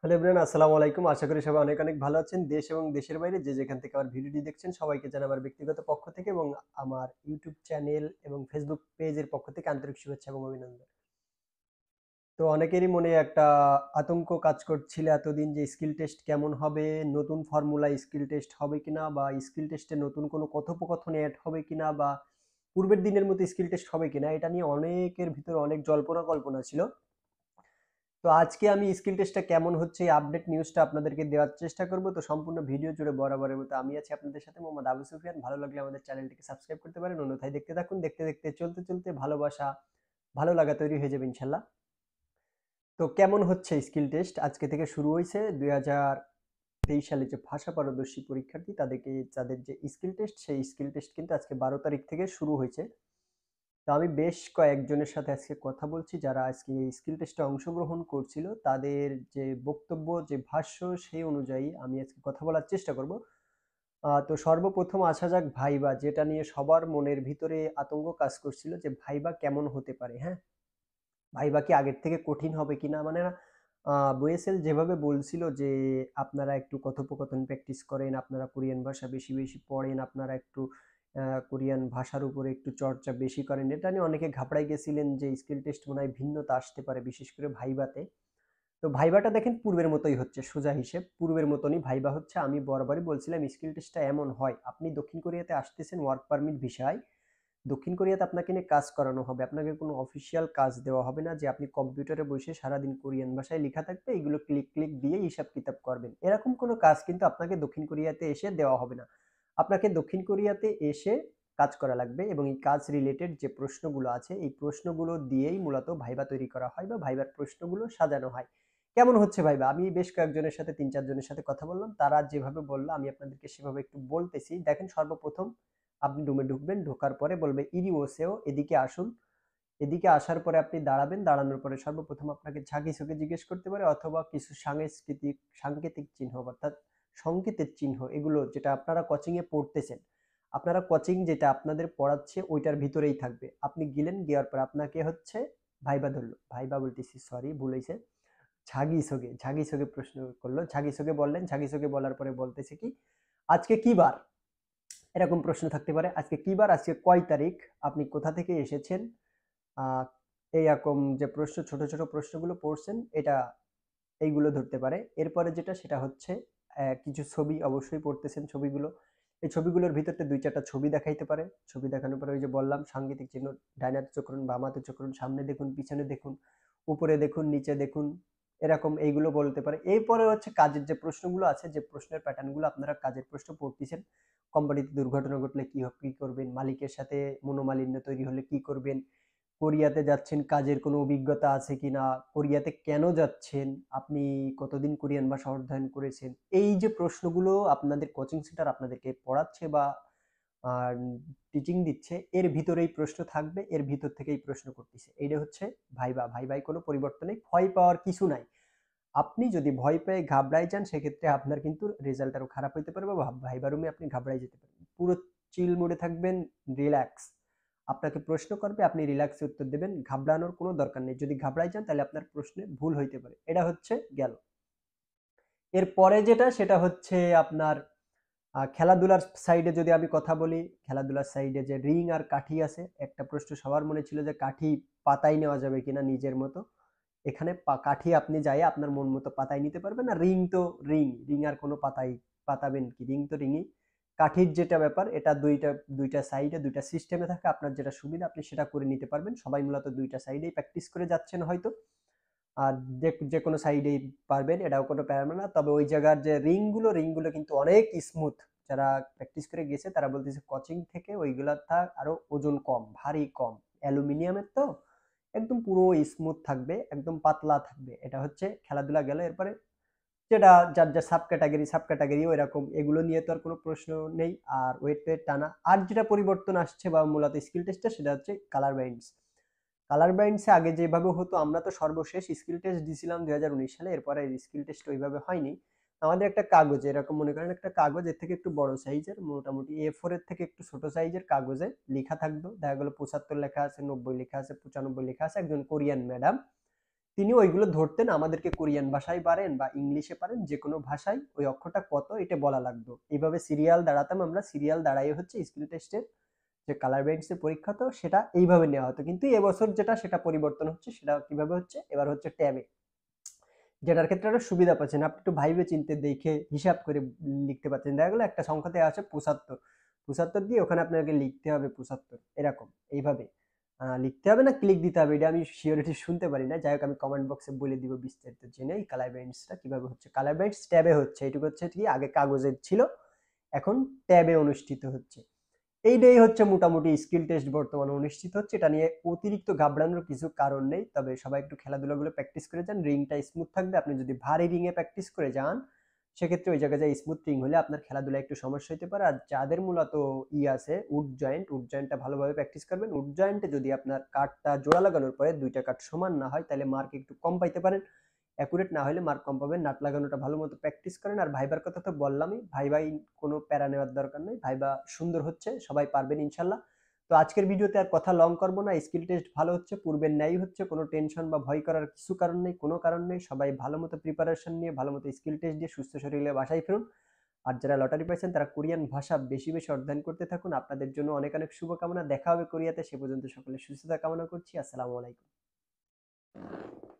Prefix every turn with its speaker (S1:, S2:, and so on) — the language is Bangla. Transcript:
S1: হ্যালো এভরিওয়ান আসসালামু আলাইকুম আশা করি সবাই অনেক অনেক ভালো আছেন দেশ এবং দেশের বাইরে যে যেখান থেকে আমার ভিডিওটি দেখছেন সবাইকে জানাই আমার ব্যক্তিগত পক্ষ থেকে এবং আমার ইউটিউব চ্যানেল এবং ফেসবুক পেজের পক্ষ থেকে আন্তরিক শুভেচ্ছা এবং অভিনন্দন তো অনেকেরই মনে একটা আতঙ্ক কাজ করছিল এতদিন যে স্কিল টেস্ট কেমন হবে নতুন ফর্মুলা স্কিল টেস্ট হবে কিনা বা স্কিল টেস্টে নতুন কোনো কথোপকথন অ্যাড হবে কিনা বা পূর্বের দিনের মতো স্কিল টেস্ট হবে কিনা এটা নিয়ে অনেকের ভিতরে অনেক জল্পনা কল্পনা ছিল তো আজকে আমি স্কিল টেস্টটা কেমন হচ্ছে এই আপডেট নিউজটা আপনাদেরকে দেওয়ার চেষ্টা করব তো সম্পূর্ণ ভিডিও জুড়ে বরাবরের মতো আমি আছি আপনাদের সাথে মোহাম্মদ আবু সুফিয়ান ভালো লাগলে আমাদের চ্যানেলটিকে সাবস্ক্রাইব করতে পারেন অন্যথায় দেখতে থাকুন দেখতে দেখতে চলতে চলতে ভালোবাসা ভালো লাগা তৈরি হয়ে যাবে ইনশাল্লাহ তো কেমন হচ্ছে স্কিল টেস্ট আজকে থেকে শুরু হয়েছে দুই তেইশ সালে যে ভাষা পারদর্শী পরীক্ষার্থী তাদেরকে তাদের যে স্কিল টেস্ট সেই স্কিল টেস্ট কিন্তু আজকে বারো তারিখ থেকে শুরু হয়েছে তো আমি বেশ কয়েকজনের সাথে আজকে কথা বলছি যারা আজকে এই স্কিল টেস্টে অংশগ্রহণ করছিল তাদের যে বক্তব্য যে ভাষ্য সেই অনুযায়ী আমি আজকে কথা বলার চেষ্টা করব তো সর্বপ্রথম আসা যাক ভাইবা যেটা নিয়ে সবার মনের ভিতরে আতঙ্ক কাজ করছিল যে ভাইবা কেমন হতে পারে হ্যাঁ ভাইবা কি আগের থেকে কঠিন হবে কিনা মানে না যেভাবে বলছিল যে আপনারা একটু কথোপকথন প্র্যাকটিস করেন আপনারা কোরিয়ান ভাষা বেশি বেশি পড়েন আপনারা একটু কোরিয়ান ভাষার উপরে একটু চর্চা বেশি করেন এটা নিয়ে অনেকে ঘাপড়াই গেছিলেন যে স্কিল টেস্ট মনে হয় ভিন্নতা আসতে পারে বিশেষ করে ভাইবাতে তো ভাইবাটা দেখেন পূর্বের মতোই হচ্ছে সোজা হিসেব পূর্বের মতনই ভাইবা হচ্ছে আমি বরাবরই বলছিলাম স্কিল টেস্টটা এমন হয় আপনি দক্ষিণ কোরিয়াতে আসতেছেন ওয়ার্ক পারমিট ভিসায় দক্ষিণ কোরিয়াতে আপনাকে নিয়ে কাজ করানো হবে আপনাকে কোনো অফিসিয়াল কাজ দেওয়া হবে না যে আপনি কম্পিউটারে বসে সারাদিন কোরিয়ান ভাষায় লেখা থাকবে এগুলো ক্লিক ক্লিক দিয়ে হিসাব কিতাব করবেন এরকম কোনো কাজ কিন্তু আপনাকে দক্ষিণ কোরিয়াতে এসে দেওয়া হবে না আপনাকে দক্ষিণ কোরিয়াতে এসে কাজ করা লাগবে এবং এই কাজ রিলেটেড যে প্রশ্নগুলো আছে এই প্রশ্নগুলো দিয়েই মূলত ভাইবা তৈরি করা হয় বা ভাইবার প্রশ্নগুলো সাজানো হয় কেমন হচ্ছে ভাইবা আমি বেশ কয়েকজনের সাথে তিন চারজনের সাথে কথা বললাম তারা যেভাবে বললো আমি আপনাদেরকে সেভাবে একটু বলতেছি দেখেন সর্বপ্রথম আপনি রুমে ঢুকবেন ঢোকার পরে বলবে ওসেও এদিকে আসুন এদিকে আসার পরে আপনি দাঁড়াবেন দাঁড়ানোর পরে সর্বপ্রথম আপনাকে ঝাঁকি ঝুঁকে জিজ্ঞেস করতে পারে অথবা কিছু সাংস্কৃতিক সাংকেতিক চিহ্ন অর্থাৎ সংকেতের চিহ্ন এগুলো যেটা আপনারা কোচিংয়ে পড়তেছেন আপনারা কোচিং যেটা আপনাদের পড়াচ্ছে ওইটার ভিতরেই থাকবে আপনি গেলেন গিয়ার পর আপনাকে হচ্ছে ভাইবা ধরলো ভাইবা বলতেছি সরি ভুলেছে ঝাগি সোগে ঝাগি সোগে প্রশ্ন করলো ঝাগি সোগে বললেন ঝাগি সোগে বলার পরে বলতেছে কি আজকে কি বার এরকম প্রশ্ন থাকতে পারে আজকে কি বার আজকে কয় তারিখ আপনি কোথা থেকে এসেছেন এইরকম যে প্রশ্ন ছোট ছোট প্রশ্নগুলো পড়ছেন এটা এইগুলো ধরতে পারে এরপরে যেটা সেটা হচ্ছে কিছু ছবি অবশ্যই পড়তেছেন ছবিগুলো এই ছবিগুলোর ভিতরতে দুই চারটা ছবি দেখাইতে পারে ছবি দেখানোর পরে ওই যে বললাম সাংগীতিক চিহ্ন ডাইনাতে চক্রণ করুন বামাতে চক্রণ সামনে দেখুন পিছনে দেখুন উপরে দেখুন নিচে দেখুন এরকম এইগুলো বলতে পারে এরপরে হচ্ছে কাজের যে প্রশ্নগুলো আছে যে প্রশ্নের প্যাটার্নগুলো আপনারা কাজের প্রশ্ন পড়তেছেন কোম্পানিতে দুর্ঘটনা ঘটলে কী কী করবেন মালিকের সাথে মনোমালিন্য তৈরি হলে কী করবেন কোরিয়াতে যাচ্ছেন কাজের কোনো অভিজ্ঞতা আছে কি না কোরিয়াতে কেন যাচ্ছেন আপনি কতদিন কোরিয়ান ভাষা অধ্যয়ন করেছেন এই যে প্রশ্নগুলো আপনাদের কোচিং সেন্টার আপনাদেরকে পড়াচ্ছে বা টিচিং দিচ্ছে এর ভিতরেই প্রশ্ন থাকবে এর ভিতর থেকেই প্রশ্ন করতেছে এইটা হচ্ছে ভাইবা ভাই কোনো পরিবর্তনে ভয় পাওয়ার কিছু নাই আপনি যদি ভয় পেয়ে ঘাবড়াই যান সেক্ষেত্রে আপনার কিন্তু রেজাল্ট আরও খারাপ হইতে পারে বা ভাইবা রুমে আপনি ঘাবড়াই যেতে পারেন পুরো চিল মোড়ে থাকবেন রিল্যাক্স আপনাকে প্রশ্ন করবে আপনি রিল্যাক্সে উত্তর দেবেন ঘাবড়ানোর কোনো দরকার নেই যদি ঘাবড়াই যান তাহলে আপনার প্রশ্নে ভুল হইতে পারে এটা হচ্ছে গেল এর পরে যেটা সেটা হচ্ছে আপনার খেলাধুলার সাইডে যদি আমি কথা বলি খেলাধুলার সাইডে যে রিং আর কাঠি আছে একটা প্রশ্ন সবার মনে ছিল যে কাঠি পাতাই নেওয়া যাবে কিনা নিজের মতো এখানে কাঠি আপনি যাই আপনার মন মতো পাতায় নিতে পারবেন না রিং তো রিং রিং আর কোনো পাতাই পাতাবেন কি রিং তো রিংই কাঠির যেটা ব্যাপার এটা দুইটা দুইটা সাইডে দুইটা সিস্টেমে থাকে আপনার যেটা সুবিধা আপনি সেটা করে নিতে পারবেন সবাই মূলত দুইটা সাইডেই প্র্যাকটিস করে যাচ্ছেন হয়তো আর যে যে কোনো সাইডেই পারবেন এটাও কোনো প্যারামে না তবে ওই জায়গার যে রিংগুলো রিংগুলো কিন্তু অনেক স্মুথ যারা প্র্যাকটিস করে গেছে তারা বলতেছে কোচিং থেকে ওইগুলোর থাক আরও ওজন কম ভারী কম অ্যালুমিনিয়ামের তো একদম পুরো স্মুথ থাকবে একদম পাতলা থাকবে এটা হচ্ছে খেলাধুলা গেলে এরপরে যেটা যার যার সাব ক্যাটাগরি সাব ক্যাটাগরি ওই রকম এগুলো নিয়ে তো আর কোনো প্রশ্ন নেই আর ওয়েট ওয়েট টানা আর যেটা পরিবর্তন আসছে বা মূলত স্কিল টেস্টে সেটা হচ্ছে কালার ব্যান্ডস কালার ব্যান্ডসে আগে যেভাবে হতো আমরা তো সর্বশেষ স্কিল টেস্ট দিয়েছিলাম দু সালে এরপরে স্কিল টেস্ট ওইভাবে হয়নি আমাদের একটা কাগজ এরকম মনে করেন একটা কাগজের থেকে একটু বড় সাইজের মোটামুটি এ ফোর এর থেকে একটু ছোট সাইজের কাগজে লেখা থাকবে দেখা গেলো পঁচাত্তর লেখা আছে নব্বই লেখা আছে পঁচানব্বই লেখা আছে একজন কোরিয়ান ম্যাডাম তিনি ওইগুলো ধরতেন আমাদেরকে কোরিয়ান ভাষায় পারেন বা ইংলিশে পারেন যে কোনো ভাষায় ওই অক্ষরটা কত এটা বলা লাগতো এইভাবে সিরিয়াল দাঁড়াতাম আমরা সিরিয়াল দাঁড়াই হচ্ছে স্কিল টেস্টের যে কালার ব্যান্ডসের পরীক্ষা তো সেটা এইভাবে নেওয়া হতো কিন্তু এবছর যেটা সেটা পরিবর্তন হচ্ছে সেটা কিভাবে হচ্ছে এবার হচ্ছে ট্যাবে যেটার ক্ষেত্রে একটা সুবিধা পাচ্ছেন আপনি একটু ভাইবে চিনতে দেখে হিসাব করে লিখতে পারছেন দেখা গেলো একটা সংখ্যাতে আছে পঁচাত্তর পঁচাত্তর দিয়ে ওখানে আপনাকে লিখতে হবে পঁচাত্তর এরকম এইভাবে লিখতে হবে না ক্লিক দিতে হবে এটা আমি শিওরিটি শুনতে পারি না যাই হোক আমি কমেন্ট বক্সে বলে দিব বিস্তারিত জেনে এই কালার ব্যান্ডসটা কীভাবে হচ্ছে কালার ব্যান্ডস ট্যাবে হচ্ছে এটুকু হচ্ছে কি আগে কাগজের ছিল এখন ট্যাবে অনুষ্ঠিত হচ্ছে এইটাই হচ্ছে মোটামুটি স্কিল টেস্ট বর্তমানে অনুষ্ঠিত হচ্ছে এটা নিয়ে অতিরিক্ত ঘাবড়ানোর কিছু কারণ নেই তবে সবাই একটু খেলাধুলাগুলো প্র্যাকটিস করে যান রিংটা স্মুথ থাকবে আপনি যদি ভারী রিংয়ে প্র্যাকটিস করে যান সেক্ষেত্রে ওই জায়গায় যা স্মুথ রিং হলে আপনার খেলাধুলা একটু সমস্যা হতে পারে আর যাদের মূলত ই আছে উড জয়েন্ট উড জয়েন্টটা ভালোভাবে প্র্যাকটিস করবেন উড জয়েন্টে যদি আপনার কাঠটা জোড়া লাগানোর পরে দুইটা কাঠ সমান না হয় তাহলে মার্ক একটু কম পাইতে পারেন অ্যাকুরেট না হলে মার্ক কম পাবেন নাট লাগানোটা ভালো মতো প্র্যাকটিস করেন আর ভাইবার কথা তো বললামই ভাইবাই কোনো প্যারা নেওয়ার দরকার নেই ভাইবা সুন্দর হচ্ছে সবাই পারবেন ইনশাল্লাহ তো আজকের ভিডিওতে আর কথা লং করবো না স্কিল টেস্ট ভালো হচ্ছে পূর্বের ন্যায় হচ্ছে কোনো টেনশন বা ভয় করার কিছু কারণ নেই কোনো কারণ নেই সবাই ভালো মতো প্রিপারেশন নিয়ে ভালো মতো স্কিল টেস্ট দিয়ে সুস্থ শরীরে বাসায় ফিরুন আর যারা লটারি পাইছেন তারা কোরিয়ান ভাষা বেশি বেশি অধ্যয়ন করতে থাকুন আপনাদের জন্য অনেক অনেক শুভকামনা দেখা হবে কোরিয়াতে সে পর্যন্ত সকলে সুস্থতা কামনা করছি আসসালামু আলাইকুম